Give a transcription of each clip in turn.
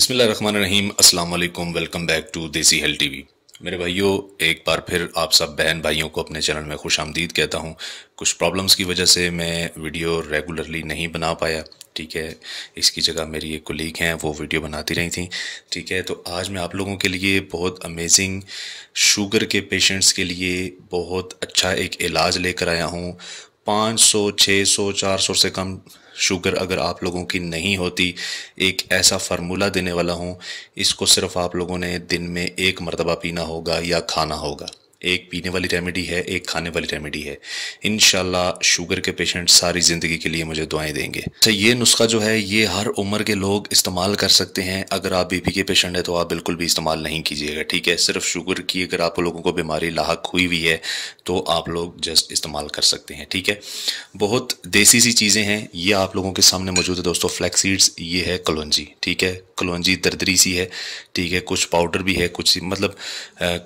बसमिल रहीम अस्सलाम welcome back to Desi health TV मेरे भाइयों एक बार फिर आप सब बहन भाइयों को अपने चैनल में खुश आमदीद कहता हूँ कुछ प्रॉब्लम्स की वजह से मैं वीडियो रेगुलरली नहीं बना पाया ठीक है इसकी जगह मेरी एक कुलीग हैं वो वीडियो बनाती रही थी ठीक है तो आज मैं आप लोगों के लिए बहुत अमेजिंग शुगर के पेशेंट्स के लिए बहुत अच्छा एक इलाज लेकर आया हूँ पाँच सौ छः सौ चार सौ से कम शुगर अगर आप लोगों की नहीं होती एक ऐसा फार्मूला देने वाला हूँ इसको सिर्फ आप लोगों ने दिन में एक मरतबा पीना होगा या खाना होगा एक पीने वाली रेमेडी है एक खाने वाली रेमेडी है इन शुगर के पेशेंट सारी ज़िंदगी के लिए मुझे दुआएं देंगे अच्छा ये नुस्खा जो है ये हर उम्र के लोग इस्तेमाल कर सकते हैं अगर आप बीपी के पेशेंट हैं तो आप बिल्कुल भी इस्तेमाल नहीं कीजिएगा ठीक है सिर्फ शुगर की अगर आप लोगों को बीमारी लाक हुई हुई है तो आप लोग जस्ट इस्तेमाल कर सकते हैं ठीक है बहुत देसी सी चीज़ें हैं ये आप लोगों के सामने मौजूद है दोस्तों फ्लैक्सीड्स ये है कलौजी ठीक है कलौजी दरदरी सी है ठीक है कुछ पाउडर भी है कुछ मतलब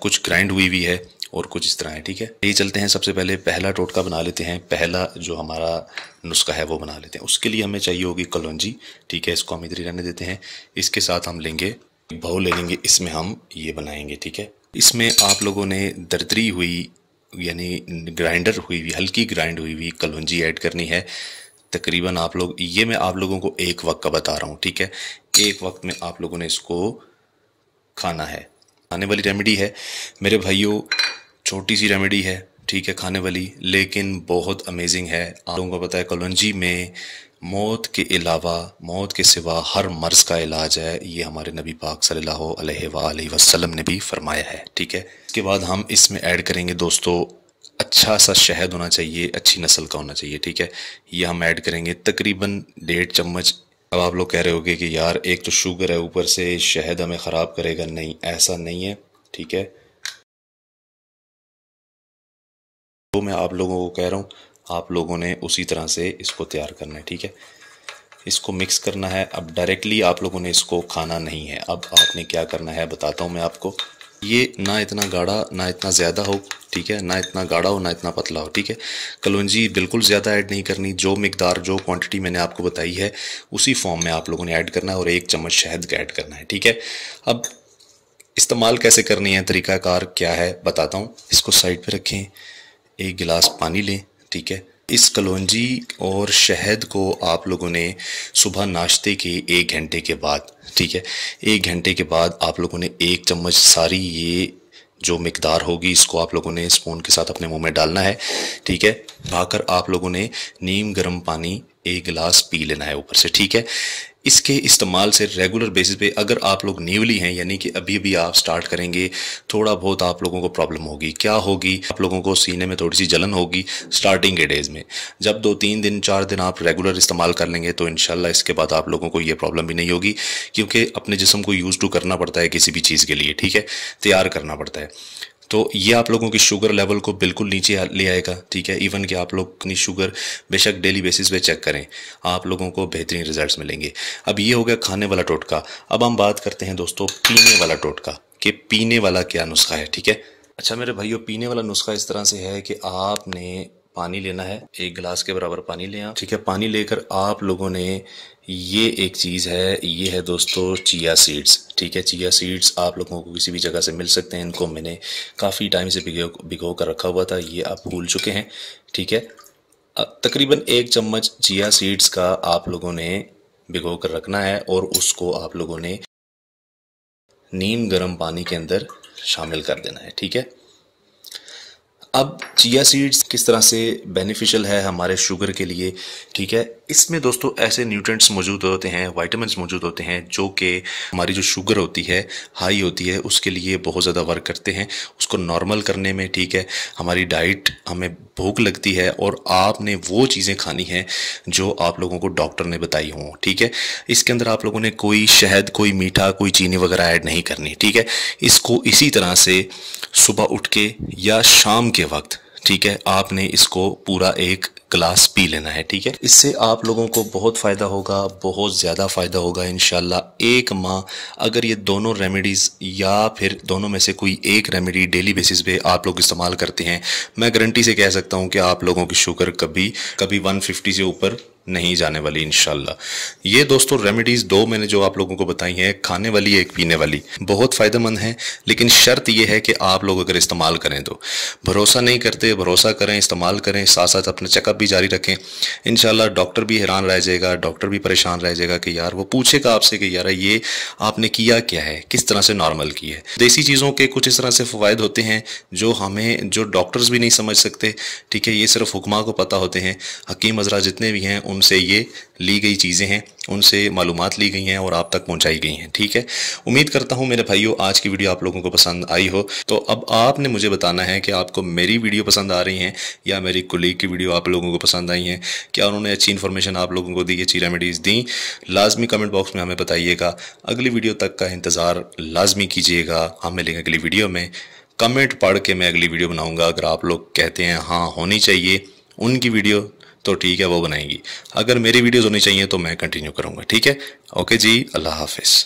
कुछ ग्राइंड हुई हुई है और कुछ इस तरह है ठीक है ये चलते हैं सबसे पहले पहला टोटका बना लेते हैं पहला जो हमारा नुस्खा है वो बना लेते हैं उसके लिए हमें चाहिए होगी कलौजी ठीक है इसको हम इधर ही रहने देते हैं इसके साथ हम लेंगे भाव ले लेंगे इसमें हम ये बनाएंगे ठीक है इसमें आप लोगों ने दरदरी हुई यानी ग्राइंडर हुई हुई हल्की ग्राइंड हुई हुई कलौजी ऐड करनी है तकरीबन आप लोग ये मैं आप लोगों को एक वक्त का बता रहा हूँ ठीक है एक वक्त में आप लोगों ने इसको खाना है आने वाली रेमेडी है मेरे भाइयों छोटी सी रेमेडी है ठीक है खाने वाली लेकिन बहुत अमेजिंग है आप लोगों को पता है कलौजी में मौत के अलावा मौत के सिवा हर मर्ज़ का इलाज है ये हमारे नबी पाक सल्लल्लाहु अलैहि वसल्लम ने भी फरमाया है ठीक है इसके बाद हम इसमें ऐड करेंगे दोस्तों अच्छा सा शहद होना चाहिए अच्छी नस्ल का होना चाहिए ठीक है ये हम ऐड करेंगे तकरीबन डेढ़ चम्मच अब आप लोग कह रहे होगे कि यार एक तो शुगर है ऊपर से शहद हमें ख़राब करेगा नहीं ऐसा नहीं है ठीक है जो तो मैं आप लोगों को कह रहा हूँ आप लोगों ने उसी तरह से इसको तैयार करना है ठीक है इसको मिक्स करना है अब डायरेक्टली आप लोगों ने इसको खाना नहीं है अब आपने क्या करना है बताता हूँ मैं आपको ये ना इतना गाढ़ा ना इतना ज़्यादा हो ठीक है ना इतना गाढ़ा हो ना इतना पतला हो ठीक है कलौजी बिल्कुल ज़्यादा ऐड नहीं करनी जो मकदार जो क्वांटिटी मैंने आपको बताई है उसी फॉर्म में आप लोगों ने ऐड करना है और एक चम्मच शहद का ऐड करना है ठीक है अब इस्तेमाल कैसे करनी है तरीकाकार क्या है बताता हूँ इसको साइड पर रखें एक गिलास पानी लें ठीक है इस कलौजी और शहद को आप लोगों ने सुबह नाश्ते के एक घंटे के बाद ठीक है एक घंटे के बाद आप लोगों ने एक चम्मच सारी ये जो मकदार होगी इसको आप लोगों ने स्पून के साथ अपने मुंह में डालना है ठीक है भाकर आप लोगों ने नीम गर्म पानी एक गिलास पी लेना है ऊपर से ठीक है इसके इस्तेमाल से रेगुलर बेसिस पे अगर आप लोग न्यूली हैं यानी कि अभी भी आप स्टार्ट करेंगे थोड़ा बहुत आप लोगों को प्रॉब्लम होगी क्या होगी आप लोगों को सीने में थोड़ी सी जलन होगी स्टार्टिंग के डेज़ में जब दो तीन दिन चार दिन आप रेगुलर इस्तेमाल कर लेंगे तो इनशाला इसके बाद आप लोगों को ये प्रॉब्लम भी नहीं होगी क्योंकि अपने जिसम को यूज़ टू करना पड़ता है किसी भी चीज़ के लिए ठीक है तैयार करना पड़ता है तो ये आप लोगों की शुगर लेवल को बिल्कुल नीचे ले आएगा ठीक है इवन कि आप लोग अपनी शुगर बेशक डेली बेसिस पे चेक करें आप लोगों को बेहतरीन रिजल्ट्स मिलेंगे अब ये हो गया खाने वाला टोटका अब हम बात करते हैं दोस्तों पीने वाला टोटका कि पीने वाला क्या नुस्खा है ठीक है अच्छा मेरे भाइयों पीने वाला नुस्खा इस तरह से है कि आपने पानी लेना है एक गिलास के बराबर पानी ले ठीक है पानी लेकर आप लोगों ने ये एक चीज़ है ये है दोस्तों चिया सीड्स ठीक है चिया सीड्स आप लोगों को किसी भी जगह से मिल सकते हैं इनको मैंने काफ़ी टाइम से भिगो भिगो कर रखा हुआ था ये आप भूल चुके हैं ठीक है तकरीबन एक चम्मच चिया सीड्स का आप लोगों ने भिगो कर रखना है और उसको आप लोगों ने नीम गर्म पानी के अंदर शामिल कर देना है ठीक है अब चिया सीड्स किस तरह से बेनिफिशियल है हमारे शुगर के लिए ठीक है इसमें दोस्तों ऐसे न्यूट्रेंट्स मौजूद होते हैं वाइटमिन मौजूद होते हैं जो कि हमारी जो शुगर होती है हाई होती है उसके लिए बहुत ज़्यादा वर्क करते हैं उसको नॉर्मल करने में ठीक है हमारी डाइट हमें भूख लगती है और आपने वो चीज़ें खानी हैं जो आप लोगों को डॉक्टर ने बताई हों ठीक है इसके अंदर आप लोगों ने कोई शहद कोई मीठा कोई चीनी वगैरह ऐड नहीं करनी ठीक है इसको इसी तरह से सुबह उठ के या शाम के वक्त ठीक है आपने इसको पूरा एक ग्लास पी लेना है ठीक है इससे आप लोगों को बहुत फ़ायदा होगा बहुत ज़्यादा फ़ायदा होगा इन एक माह अगर ये दोनों रेमेडीज़ या फिर दोनों में से कोई एक रेमेडी डेली बेसिस पे आप लोग इस्तेमाल करते हैं मैं गारंटी से कह सकता हूँ कि आप लोगों की शुगर कभी कभी 150 से ऊपर नहीं जाने वाली इनशाला ये दोस्तों रेमेडीज़ दो मैंने जो आप लोगों को बताई हैं खाने वाली एक पीने वाली बहुत फ़ायदेमंद हैं लेकिन शर्त यह है कि आप लोग अगर इस्तेमाल करें तो भरोसा नहीं करते भरोसा करें इस्तेमाल करें साथ साथ अपना चेकअप भी जारी रखें इन डॉक्टर भी हैरान रह जाएगा डॉक्टर भी परेशान रह जाएगा कि यार वो पूछेगा आपसे कि यार ये आपने किया क्या है किस तरह से नॉर्मल की है देसी चीज़ों के कुछ इस तरह से फ़वाद होते हैं जो हमें जो डॉक्टर्स भी नहीं समझ सकते ठीक है ये सिर्फ हुक्मा को पता होते हैं हकीम हजरा जितने भी हैं उन से ये ली गई चीज़ें हैं उनसे मालूम ली गई हैं और आप तक पहुंचाई गई हैं ठीक है उम्मीद करता हूं मेरे भाइयों आज की वीडियो आप लोगों को पसंद आई हो तो अब आपने मुझे बताना है कि आपको मेरी वीडियो पसंद आ रही हैं या मेरी कुलीग की वीडियो आप लोगों को पसंद आई हैं क्या उन्होंने अच्छी इन्फॉर्मेशन आप लोगों को दी अच्छी रेमेडीज़ दी लाजमी कमेंट बॉक्स में हमें बताइएगा अगली वीडियो तक का इंतज़ार लाजमी कीजिएगा हम मिलेंगे अगली वीडियो में कमेंट पढ़ के मैं अगली वीडियो बनाऊँगा अगर आप लोग कहते हैं हाँ होनी चाहिए उनकी वीडियो तो ठीक है वो बनाएंगी अगर मेरी वीडियोज़ होनी चाहिए तो मैं कंटिन्यू करूँगा ठीक है ओके जी अल्लाह हाफिज़